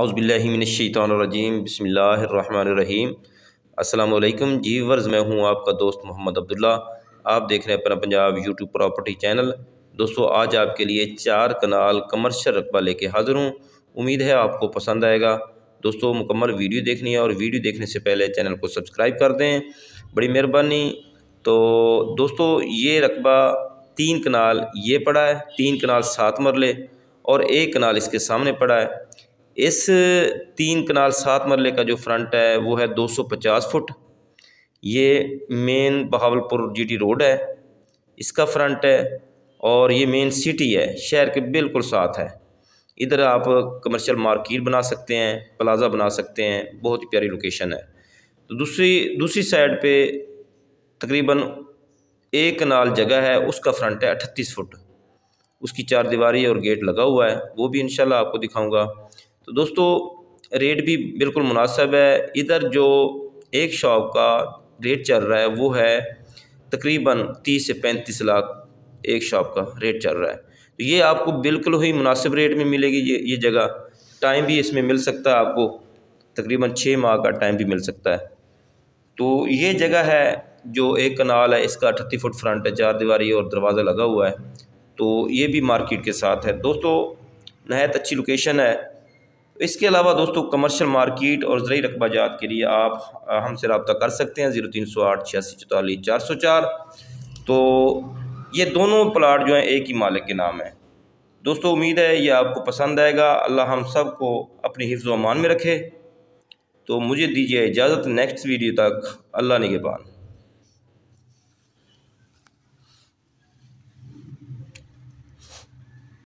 आउज़बिल्लिमिनशैतरजीम बसमीम अल्लाम जी वर्ज़ मैं हूँ आपका दोस्त मोहम्मद अब्दुल्ला आप देख रहे हैं अपना पंजाब यूट्यूब प्रॉपर्टी चैनल दोस्तों आज आपके लिए चार कनाल कमर्शल रकबा लेके हाज़िर हूँ उम्मीद है आपको पसंद आएगा दोस्तों मुकम्मल वीडियो देखनी है और वीडियो देखने से पहले चैनल को सब्सक्राइब कर दें बड़ी मेहरबानी तो दोस्तों ये रकबा तीन कनाल ये पड़ा है तीन कनाल सात मरले और एक कनाल इसके सामने पड़ा है इस तीन कनाल सात मरल का जो फ्रंट है वो है 250 फुट ये मेन बहावलपुर जीटी रोड है इसका फ्रंट है और ये मेन सिटी है शहर के बिल्कुल साथ है इधर आप कमर्शियल मार्केट बना सकते हैं प्लाज़ा बना सकते हैं बहुत ही प्यारी लोकेशन है तो दूसरी दूसरी साइड पे तकरीबन एक कनाल जगह है उसका फ्रंट है अठतीस फुट उसकी चार दीवारी और गेट लगा हुआ है वो भी इन आपको दिखाऊँगा तो दोस्तों रेट भी बिल्कुल मुनासब है इधर जो एक शॉप का रेट चल रहा है वो है तकरीबन तीस से पैंतीस लाख एक शॉप का रेट चल रहा है तो ये आपको बिल्कुल ही मुनासिब रेट में मिलेगी ये ये जगह टाइम भी इसमें मिल सकता है आपको तकरीबन छः माह का टाइम भी मिल सकता है तो ये जगह है जो एक कनाल है इसका अठत्ती फुट फ्रंट है चार दीवारी और दरवाज़ा लगा हुआ है तो ये भी मार्केट के साथ है दोस्तों नहायत अच्छी लोकेशन है इसके अलावा दोस्तों कमर्शियल मार्केट और ज़रूरी रकबा जात के लिए आप हमसे रबता कर सकते हैं ज़ीरो तीन सौ आठ छियासी चौतालीस चार सौ चार तो ये दोनों प्लाट जो हैं एक ही मालिक के नाम है दोस्तों उम्मीद है ये आपको पसंद आएगा अल्लाह हम सब को अपने हिफ्ज़ अमान में रखे तो मुझे दीजिए इजाज़त नेक्स्ट वीडियो तक अल्लाह निगेबान